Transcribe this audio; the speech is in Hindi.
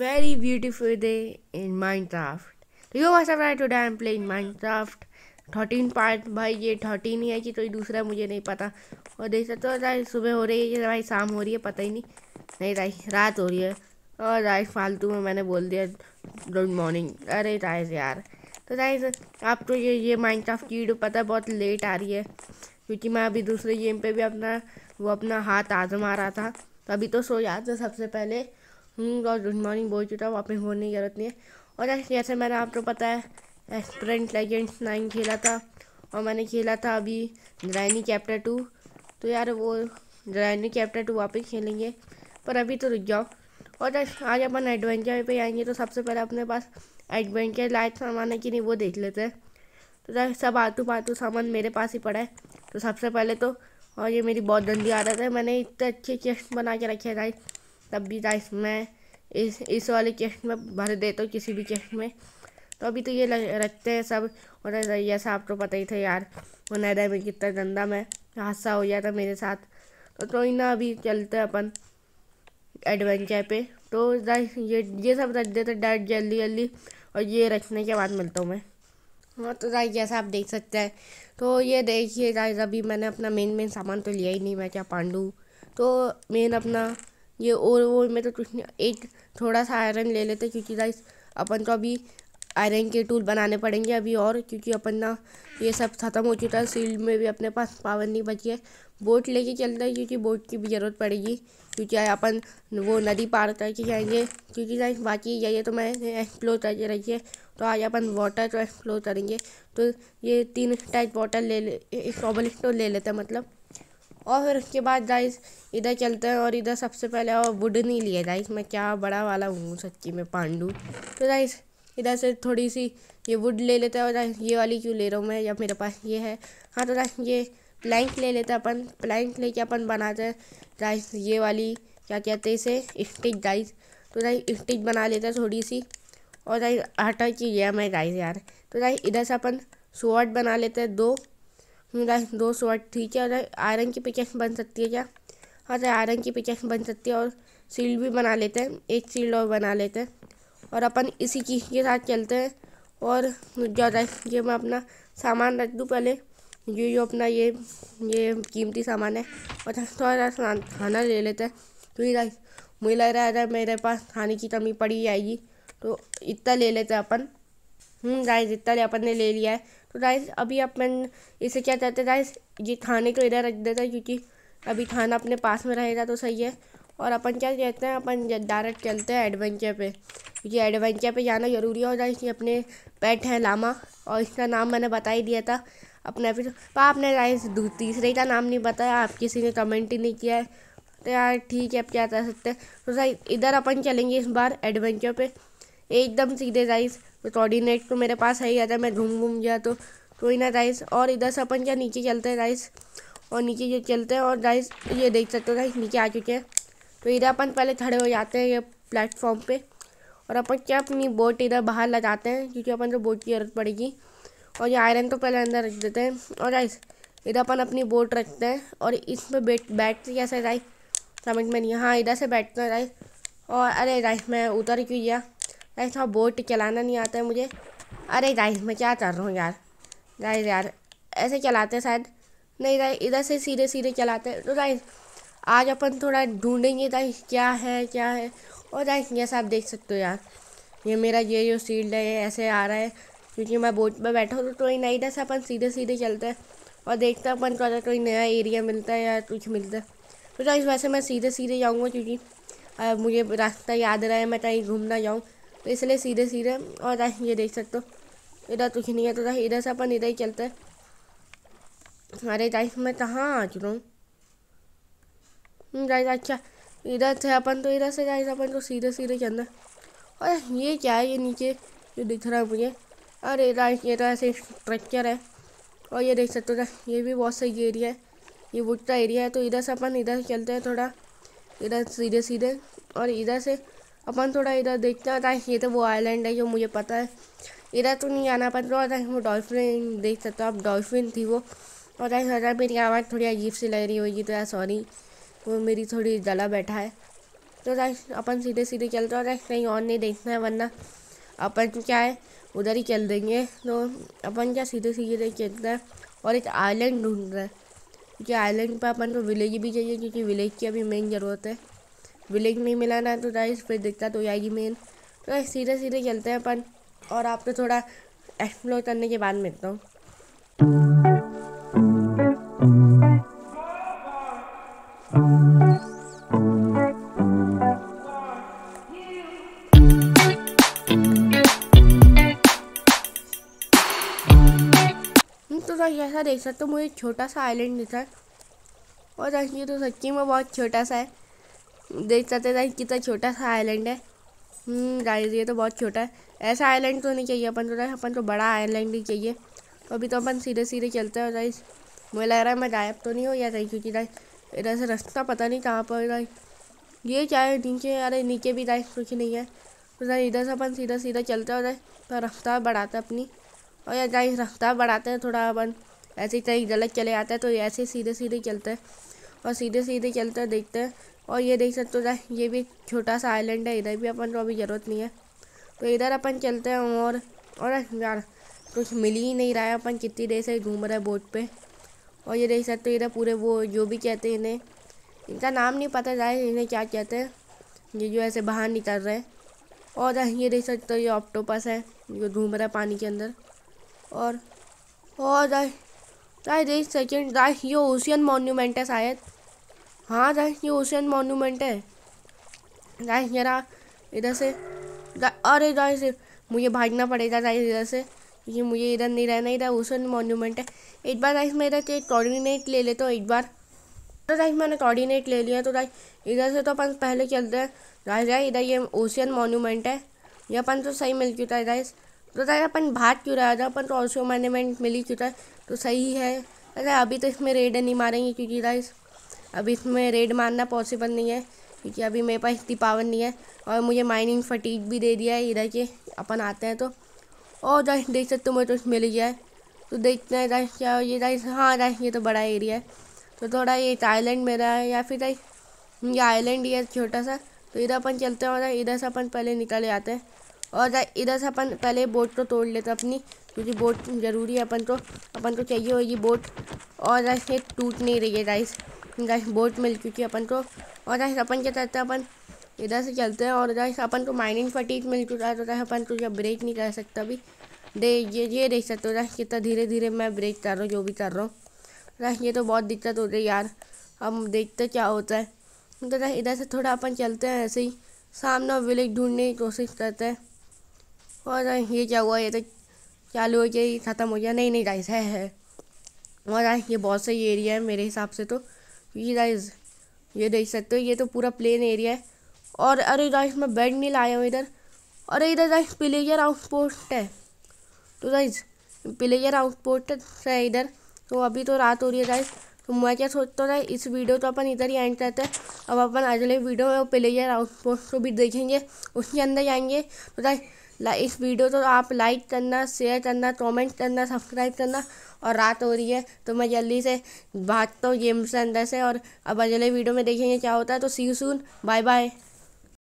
very beautiful day in Minecraft. Yo what's up guys today thirteen part भाई ये थर्टीन ही है कि कोई तो दूसरा मुझे नहीं पता और देख सकते हो राय सुबह हो रही है भाई शाम हो रही है पता ही नहीं नहीं राय रात हो रही है और राय फालतू में मैंने बोल दिया गुड मॉर्निंग अरे राय यार तो राय आप तो ये ये माइनक्राफ्ट की वीडियो पता है बहुत लेट आ रही है क्योंकि मैं अभी दूसरे गेम पर भी अपना वो अपना हाथ आजमा रहा था तो अभी तो सो याद तो सबसे पहले हम्म, और गुड मॉर्निंग बोल चुका हूँ वापस बोलने की जरूरत नहीं है और जैसे मैंने आपको पता है एक्सप्रेंट लेजेंड्स नाइन खेला था और मैंने खेला था अभी ड्राइनी कैप्टर टू तो यार वो ड्राइनी कैप्टर टू वापस खेलेंगे पर अभी तो रुक जाओ और आज अपन एडवेंचर पे आएंगे तो सबसे पहले अपने पास एडवेंचर लाइट सामान है कि नहीं वो देख लेते हैं तो सब आतू पातू सामान मेरे पास ही पड़ा है तो सबसे पहले तो और ये मेरी बहुत गंदी आदत है मैंने इतने अच्छे चेस्ट बना के रखे हैं तब भी गाइस मैं इस इस वाले चेस्ट में भर देता हूँ किसी भी चेस्ट में तो अभी तो ये रखते हैं सब और ऐसा आपको पता ही था यार नैडा में कितना गंदा मैं हादसा हो गया था मेरे साथ तो कोई तो ना अभी चलते अपन एडवेंचर पे तो ये ये सब रख देते डायरेक्ट जल्दी जल्दी और ये रखने के बाद मिलता हूँ मैं हाँ तो गाइस जैसा आप देख सकते हैं तो ये देखिए जाए अभी मैंने अपना मेन मेन सामान तो लिया ही नहीं मैं क्या पांडू तो मेन अपना ये और वो में मतलब तो कुछ नहीं एक थोड़ा सा आयरन ले लेते क्योंकि गाइस अपन तो अभी आयरन के टूल बनाने पड़ेंगे अभी और क्योंकि अपन ना ये सब ख़त्म हो चुका है सील्ड में भी अपने पास पावर नहीं बची है बोट लेके चलते हैं क्योंकि बोट की भी ज़रूरत पड़ेगी क्योंकि अपन वो नदी पार करके जाएंगे क्योंकि गाइस बाकी जाइए तो मैं एक्सप्लोर करके रखी है तो आज अपन वाटर तो एक्सप्लोर करेंगे तो ये तीन टाइप वाटर ले ले एक तो ले लेते हैं मतलब और फिर उसके बाद गाइस इधर चलते हैं और इधर सबसे पहले और वुड नहीं लिया गाइस मैं क्या बड़ा वाला हूँ सच्ची में पांडू तो गाइस इधर से थोड़ी सी ये वुड ले लेते हैं और गाइस ये वाली क्यों ले रहा हूँ मैं या मेरे पास ये है हाँ तो गाइस ये प्लैंक ले लेते हैं अपन प्लैंक कर अपन बनाते हैं गाइस ये वाली क्या कहते हैं इसे स्टिक गाइस तो गाइस स्टिक बना लेते हैं थोड़ी सी और गाइस आटा की गया मैं गाइस यार तो गाइस इधर से अपन स्वाट बना लेते हैं दो गाइस दो सौ आठ ठीक है और आयरन की पिकेक्स बन सकती है क्या हाँ सर आयरन की पिकेक्स बन सकती है और सील भी बना लेते हैं एक सील्ड और बना लेते हैं और अपन इसी की के साथ चलते हैं और जो ये मैं अपना सामान रख दूँ पहले ये जो अपना ये ये कीमती सामान है और थोड़ा सा खाना ले लेते हैं क्योंकि राइस मुझे लग रहा है मेरे पास खाने की कमी पड़ी जाएगी तो इतना ले लेते हैं अपन राइस हम्म, इतना अपन ने ले लिया है तो राइस अभी अपन इसे क्या कहते हैं राइस ये थाने को इधर रख देता है क्योंकि अभी थाना अपने पास में रहेगा तो सही है और अपन क्या कहते हैं अपन डायरेक्ट चलते हैं एडवेंचर पे क्योंकि एडवेंचर पे जाना ज़रूरी राइस ये अपने पेट हैं लामा और इसका नाम मैंने बता ही दिया था अपने फिर तो आपने राइस तीसरे का नाम नहीं बताया आप किसी ने कमेंट ही नहीं किया है तो यार ठीक है आप क्या कह सकते हैं तो राइस इधर अपन चलेंगे इस बार एडवेंचर पर एकदम सीधे राइस तो कोऑर्डिनेट तो मेरे पास है ही आता मैं घूम घूम गया तो कोई ना राइस और इधर से अपन क्या नीचे चलते हैं राइस और नीचे जो चलते हैं और राइस ये देख सकते हो राइस नीचे आ चुके हैं तो इधर अपन पहले खड़े हो जाते हैं ये प्लेटफॉर्म पे और अपन क्या अपनी बोट इधर बाहर लगाते हैं क्योंकि अपन को बोट की जरूरत पड़ेगी और ये आयरन तो पहले अंदर रख देते हैं और राइस इधर अपन अपनी बोट रखते हैं और इसमें बैठ बैठते कैसे राइस समझ में नहीं हाँ इधर से बैठते हैं राइस और अरे राइस मैं उतर क्यों गया गाइस थोड़ा बोट चलाना नहीं आता है मुझे अरे गाइस मैं क्या कर रहा हूँ यार गाइस यार ऐसे चलाते हैं शायद नहीं गाइस इधर से सीधे सीधे चलाते हैं तो गाइस आज अपन थोड़ा ढूंढेंगे गाइस क्या है क्या है और गाइस जैसा आप देख सकते हो यार ये मेरा ये जो सील्ड है ये ऐसे आ रहा है क्योंकि मैं बोट पर बैठा हूँ तो कोई नहीं इधर से अपन सीधे सीधे चलते हैं और देखते हैं अपन को अगर कोई नया एरिया मिलता है या कुछ मिलता है तो गाइस वैसे मैं सीधे सीधे जाऊँगा क्योंकि मुझे रास्ता याद रहा है मैं कहीं घूमना जाऊँ तो इसलिए सीधे सीधे और ये देख सकते हो इधर तो नहीं है तो इधर से अपन इधर ही चलते हैं अरे गाइस मैं कहाँ आ चुका हूँ जाए हम्म, अच्छा इधर से अपन तो इधर से जाए अपन को तो सीधे सीधे चलना और ये क्या है ये नीचे जो दिख रहा है मुझे अरे गाइस ये तो ऐसे स्ट्रक्चर है और ये देख सकते हो ये भी बहुत सही एरिया है ये वुड का एरिया है तो इधर से अपन इधर चलते हैं थोड़ा इधर सीधे सीधे और इधर से अपन थोड़ा इधर देखते हैं ना ये तो वो आइलैंड है जो मुझे पता है इधर तो नहीं आना पता और है वो डॉल्फिन देख सकते हो आप डॉल्फिन थी वो और आई मेरी आवाज़ थोड़ी अजीब सी लग रही होगी तो यार सॉरी वो मेरी थोड़ी डला बैठा है तो राइट अपन सीधे सीधे चलते और कहीं और नहीं देखना है वरना अपन क्या है उधर ही चल देंगे तो अपन क्या सीधे सीधे चलते हैं और एक आइलैंड ढूंढ रहे हैं क्योंकि आइलैंड पर अपन को विलेज भी चाहिए क्योंकि विलेज की अभी मेन ज़रूरत है विलेज नहीं मिला ना तो गाइस फिर दिक्कत हो जाएगी मेन तो सीधे सीधे चलते हैं अपन और आपको थोड़ा एक्सप्लोर करने के बाद मिलता हूँ तो ऐसा देख सकते हो मुझे छोटा सा आइलैंड दिखा और ये तो सच्ची में बहुत छोटा सा है देख सकते हैं कितना छोटा सा आइलैंड है गाइस हम्म, ये तो बहुत छोटा है ऐसा आइलैंड तो नहीं चाहिए अपन को तो, अपन को बड़ा आइलैंड ही चाहिए तो अभी तो अपन सीधे सीधे चलते हैं राइस मुझे लग रहा है मैं गायब तो नहीं हो गया राइस क्योंकि राइस इधर से रास्ता पता नहीं कहाँ पर राइस ये क्या है नीचे अरे नीचे भी राइस कुछ नहीं है तो इधर से अपन सीधा सीधा चलते हैं तो रफ्तार बढ़ाते हैं अपनी और यार जाए रफ्तार बढ़ाते हैं थोड़ा अपन ऐसे ही कहीं गलत चले जाते हैं तो ऐसे सीधे सीधे चलते हैं और सीधे सीधे चलते देखते हैं और ये देख सकते हो ये भी छोटा सा आइलैंड है इधर भी अपन को अभी ज़रूरत नहीं है तो इधर अपन चलते हैं और और यार कुछ मिल ही नहीं रहा है अपन कितनी देर से घूम रहे बोट पे और ये देख सकते हो इधर पूरे वो जो भी कहते हैं इन्हें इनका नाम नहीं पता जाए इन्हें क्या कहते हैं ये जो ऐसे बाहर निकल रहे हैं और ये देख सकते हो ये ऑप्टोपस है जो घूम रहा है पानी के अंदर और और आई देख सेकेंड राय ये ओशियन मोन्यूमेंट है शायद हाँ राय ये ओशियन मोन्यूमेंट है राय जरा इधर से अरे राय से मुझे भागना पड़ेगा राय इधर से क्योंकि मुझे इधर नहीं रहना इधर ओशियन मोन्यूमेंट है एक बार राइस मैं इधर के कोऑर्डिनेट ले लेता तो हूँ एक बार तो राइस मैंने कोऑर्डिनेट ले लिया तो राइट इधर से तो अपन पहले चलते हैं राइस राय इधर ये ओशियन मोन्यूमेंट है ये अपन तो सही मिल चुका है राइस तो अगर अपन भाग क्यों रहा था अपन तो ऑल्सो मैनेजमेंट मिली क्यों चुका तो सही है अगर अभी तो इसमें रेड नहीं मारेंगे क्योंकि राइस अभी इसमें रेड मारना पॉसिबल नहीं है क्योंकि अभी मेरे पास इतनी पावर नहीं है और मुझे माइनिंग फटीक भी दे दिया है इधर के अपन आते हैं तो और दाइस देख सकते हो मुझे तो मिल गया है तो देखते हैं राइस क्या ये राइस हाँ राइस ये तो बड़ा एरिया है तो थोड़ा ये आइलैंड मेरा है या फिर राइस ये आइलैंड ही है छोटा सा तो इधर अपन चलते हैं और इधर से अपन पहले निकल आते हैं और इधर से अपन पहले बोट को तो तोड़ लेते अपनी क्योंकि बोट ज़रूरी है अपन को तो, अपन को तो चाहिए होगी बोट और ऐसे टूट नहीं रही है राइस राइस बोट मिल चुकी है अपन को और राइस अपन क्या करते हैं अपन इधर से चलते हैं और राइस अपन को माइनिंग फटीक मिल चुका है तो राइस अपन को जब ब्रेक नहीं कर सकता अभी दे ये ये देख सकते हो राइस कितना धीरे धीरे मैं ब्रेक कर रहा हूँ जो भी कर रहा हूँ राइस ये तो बहुत दिक्कत हो रही है यार हम देखते क्या होता है तो राइस इधर से थोड़ा अपन चलते हैं ऐसे ही सामना विलेज ढूंढने की कोशिश करते हैं और ये क्या हुआ ये तो चालू हो गया ये ख़त्म हो गया नहीं नहीं राइस है है और ये बहुत सही एरिया है मेरे हिसाब से तो ये राइस ये देख सकते हो ये तो पूरा प्लेन एरिया है और अरे राइस मैं बेड नहीं लाया हूँ इधर अरे इधर राइस प्लेयर आउटपोस्ट है तो राइस प्लेयर आउटपोस्ट है इधर तो अभी तो रात हो रही है राइस तो मैं क्या सोचता हूँ इस वीडियो तो अपन इधर ही एंड करते हैं अब अपन अगले वीडियो में प्लेयर आउटपोस्ट को भी देखेंगे उसके अंदर जाएंगे तो राइस इस वीडियो तो आप लाइक करना शेयर करना कमेंट करना सब्सक्राइब करना और रात हो रही है तो मैं जल्दी से भागता हूँ गेम से अंदर से और अब अगले वीडियो में देखेंगे क्या होता है तो see you soon bye bye